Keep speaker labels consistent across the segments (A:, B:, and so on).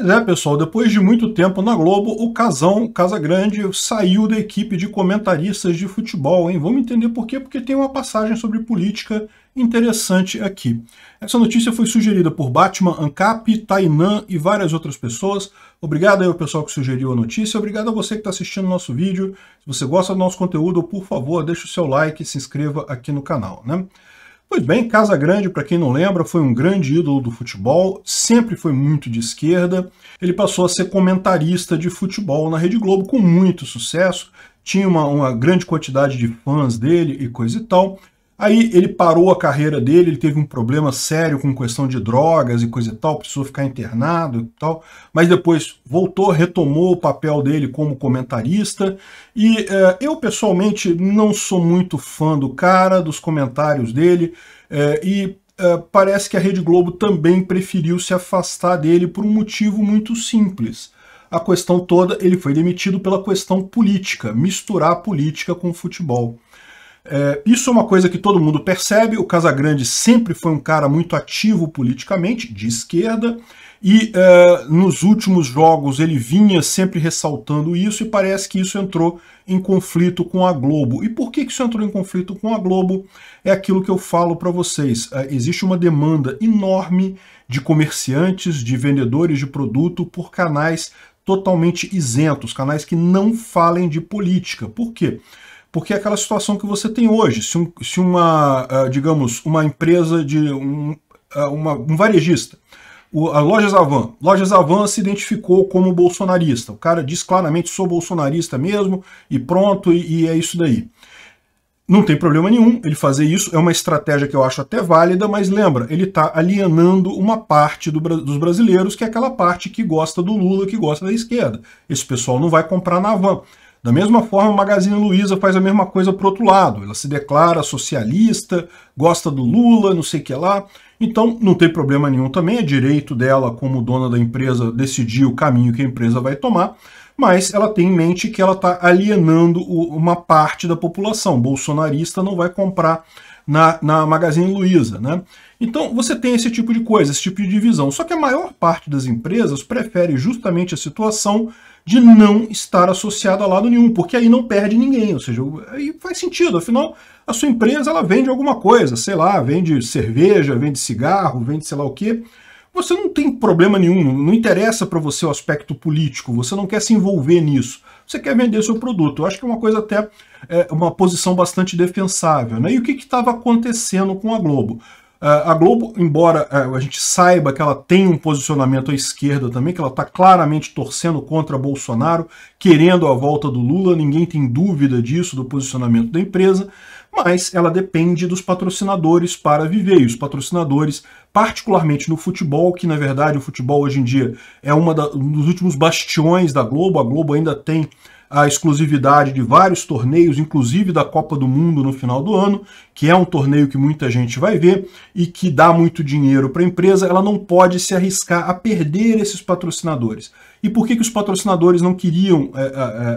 A: Pois é, pessoal, depois de muito tempo na Globo, o Casão Grande, saiu da equipe de comentaristas de futebol, hein? Vamos entender por quê? Porque tem uma passagem sobre política interessante aqui. Essa notícia foi sugerida por Batman, Ancap, Tainan e várias outras pessoas. Obrigado aí ao pessoal que sugeriu a notícia, obrigado a você que está assistindo o nosso vídeo. Se você gosta do nosso conteúdo, por favor, deixe o seu like e se inscreva aqui no canal, né? Pois bem, Casa Grande, para quem não lembra, foi um grande ídolo do futebol, sempre foi muito de esquerda. Ele passou a ser comentarista de futebol na Rede Globo com muito sucesso, tinha uma, uma grande quantidade de fãs dele e coisa e tal. Aí ele parou a carreira dele, ele teve um problema sério com questão de drogas e coisa e tal, precisou ficar internado e tal, mas depois voltou, retomou o papel dele como comentarista. E é, eu pessoalmente não sou muito fã do cara, dos comentários dele, é, e é, parece que a Rede Globo também preferiu se afastar dele por um motivo muito simples a questão toda, ele foi demitido pela questão política, misturar política com futebol. É, isso é uma coisa que todo mundo percebe. O Casagrande sempre foi um cara muito ativo politicamente, de esquerda, e é, nos últimos jogos ele vinha sempre ressaltando isso e parece que isso entrou em conflito com a Globo. E por que isso entrou em conflito com a Globo? É aquilo que eu falo para vocês. É, existe uma demanda enorme de comerciantes, de vendedores de produto por canais totalmente isentos, canais que não falem de política. Por quê? porque é aquela situação que você tem hoje. Se, um, se uma, uh, digamos, uma empresa de um, uh, uma, um varejista, o, a Lojas Avan, Lojas Avan se identificou como bolsonarista. O cara diz claramente, sou bolsonarista mesmo, e pronto, e, e é isso daí. Não tem problema nenhum ele fazer isso, é uma estratégia que eu acho até válida, mas lembra, ele está alienando uma parte do, dos brasileiros, que é aquela parte que gosta do Lula, que gosta da esquerda. Esse pessoal não vai comprar na van. Da mesma forma, Magazine Luiza faz a mesma coisa para outro lado. Ela se declara socialista, gosta do Lula, não sei o que lá. Então, não tem problema nenhum também. É direito dela, como dona da empresa, decidir o caminho que a empresa vai tomar. Mas ela tem em mente que ela está alienando uma parte da população. Bolsonarista não vai comprar na, na Magazine Luiza, né? Então você tem esse tipo de coisa, esse tipo de divisão. Só que a maior parte das empresas prefere justamente a situação de não estar associado a lado nenhum, porque aí não perde ninguém, ou seja, aí faz sentido, afinal a sua empresa ela vende alguma coisa, sei lá, vende cerveja, vende cigarro, vende sei lá o que. Você não tem problema nenhum, não interessa para você o aspecto político, você não quer se envolver nisso, você quer vender seu produto. Eu acho que é uma coisa até, é, uma posição bastante defensável. Né? E o que estava acontecendo com a Globo? Eh, a Globo, embora eh, a gente saiba que ela tem um posicionamento à esquerda também, que ela está claramente torcendo contra Bolsonaro, querendo a volta do Lula, ninguém tem dúvida disso, do posicionamento da empresa, mas ela depende dos patrocinadores para viver. E os patrocinadores, particularmente no futebol, que na verdade o futebol hoje em dia é da, um dos últimos bastiões da Globo, a Globo ainda tem a exclusividade de vários torneios, inclusive da Copa do Mundo no final do ano, que é um torneio que muita gente vai ver e que dá muito dinheiro para a empresa, ela não pode se arriscar a perder esses patrocinadores. E por que, que os patrocinadores não queriam é, é,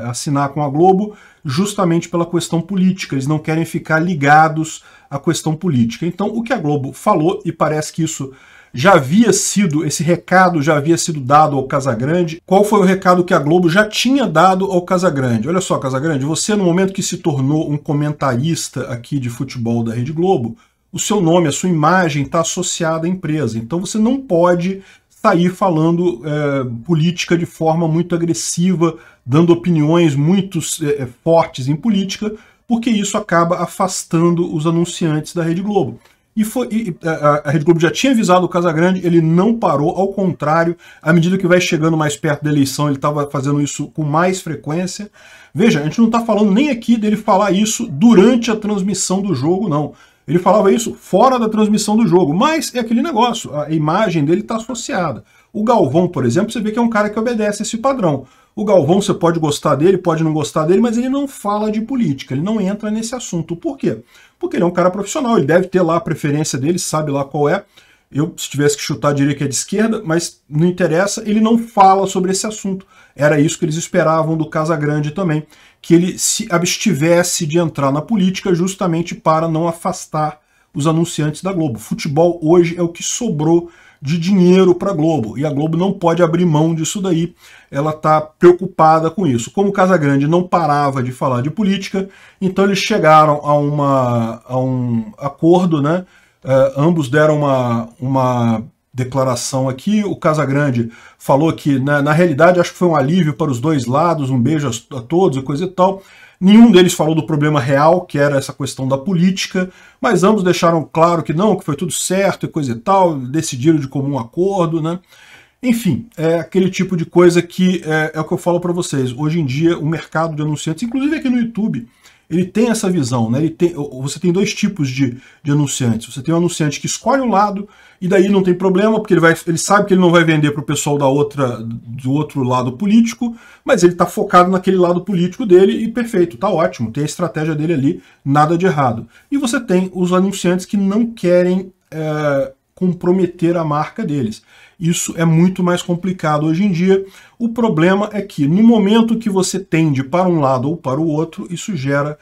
A: é, assinar com a Globo? Justamente pela questão política, eles não querem ficar ligados à questão política. Então, o que a Globo falou, e parece que isso já havia sido, esse recado já havia sido dado ao Casagrande. Qual foi o recado que a Globo já tinha dado ao Casagrande? Olha só, Casagrande, você no momento que se tornou um comentarista aqui de futebol da Rede Globo, o seu nome, a sua imagem está associada à empresa. Então você não pode sair falando é, política de forma muito agressiva, dando opiniões muito é, fortes em política, porque isso acaba afastando os anunciantes da Rede Globo. E, foi, e a, a, Rede Globo já tinha avisado o Casagrande, ele não parou, ao contrário, à medida que vai chegando mais perto da eleição, ele estava fazendo isso com mais frequência. Veja, a gente não está falando nem aqui dele falar isso durante a transmissão do jogo, não. Ele falava isso fora da transmissão do jogo, mas é aquele negócio, a imagem dele está associada. O Galvão, por exemplo, você vê que é um cara que obedece esse padrão. O Galvão, você pode gostar dele, pode não gostar dele, mas ele não fala de política, ele não entra nesse assunto. Por quê? Porque ele é um cara profissional, ele deve ter lá a preferência dele, sabe lá qual é. Eu, se tivesse que chutar, diria que é de esquerda, mas não interessa, ele não fala sobre esse assunto. Era isso que eles esperavam do Casagrande também, que ele se abstivesse de entrar na política justamente para não afastar os anunciantes da Globo. Futebol hoje é o que sobrou de dinheiro para a Globo. E a Globo não pode abrir mão disso daí. Ela está preocupada com isso. Como o Casagrande não parava de falar de política, então eles chegaram a, uma, a um acordo, né? Uh, ambos deram uma, uma declaração aqui. O Casagrande falou que, na, né, na realidade, acho que foi um alívio para os dois lados, um beijo a, a todos e coisa e tal. Nenhum deles falou do problema real, que era essa questão da política, mas ambos deixaram claro que não, que foi tudo certo e coisa e tal, decidiram de comum acordo, né? Enfim, é aquele tipo de coisa que é, é o que eu falo para vocês. Hoje em dia, o mercado de anunciantes, inclusive aqui no YouTube, ele tem essa visão, né? Ele tem, você tem dois tipos de, de anunciantes. Você tem um anunciante que escolhe um lado e daí não tem problema, porque ele, vai, ele sabe que ele não vai vender para o pessoal da outra, do outro lado político, mas ele está focado naquele lado político dele e perfeito, tá ótimo, tem a estratégia dele ali, nada de errado. E você tem os anunciantes que não querem é, comprometer a marca deles. Isso é muito mais complicado hoje em dia. O problema é que no momento que você tende para um lado ou para o outro, isso gera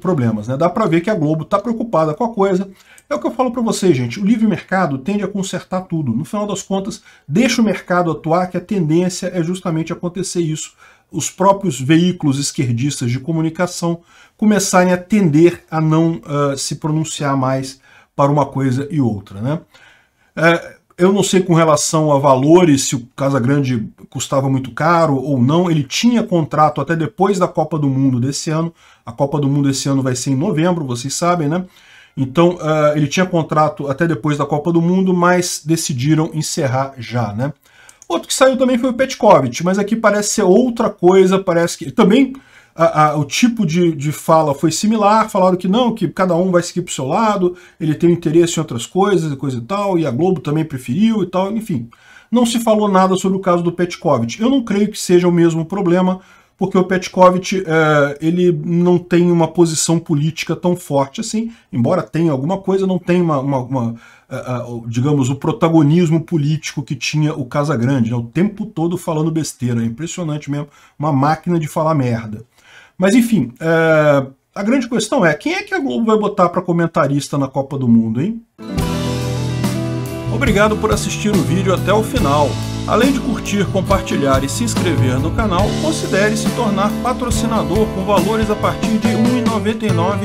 A: problemas. Né? Dá para ver que a Globo está preocupada com a coisa. É o que eu falo para vocês, gente. O livre mercado tende a consertar tudo. No final das contas, deixa o mercado atuar, que a tendência é justamente acontecer isso. Os próprios veículos esquerdistas de comunicação começarem a tender a não uh, se pronunciar mais para uma coisa e outra. Né? É, eu não sei com relação a valores, se o Casa Grande custava muito caro ou não. Ele tinha contrato até depois da Copa do Mundo desse ano. A Copa do Mundo esse ano vai ser em novembro, vocês sabem, né? Então, uh, ele tinha contrato até depois da Copa do Mundo, mas decidiram encerrar já, né? Outro que saiu também foi o Petkovic, mas aqui parece ser outra coisa, parece que... Também a, a, o tipo de, de fala foi similar, falaram que não, que cada um vai seguir para o seu lado, ele tem interesse em outras coisas e coisa e tal, e a Globo também preferiu e tal, enfim. Não se falou nada sobre o caso do Petkovic. Eu não creio que seja o mesmo problema, porque o Petkovic é, ele não tem uma posição política tão forte assim, embora tenha alguma coisa, não tem uma, uma, uma uh, uh, digamos, o protagonismo político que tinha o Casagrande, né, o tempo todo falando besteira, é impressionante mesmo, uma máquina de falar merda. Mas enfim, é... a grande questão é quem é que a Globo vai botar para comentarista na Copa do Mundo, hein? Obrigado por assistir o vídeo até o final. Além de curtir, compartilhar e se inscrever no canal, considere se tornar patrocinador com valores a partir de R$ 1,99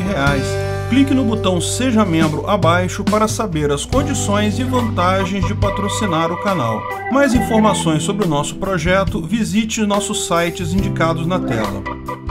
A: clique no botão Seja Membro abaixo para saber as condições e vantagens de patrocinar o canal. Mais informações sobre o nosso projeto, visite nossos sites indicados na tela.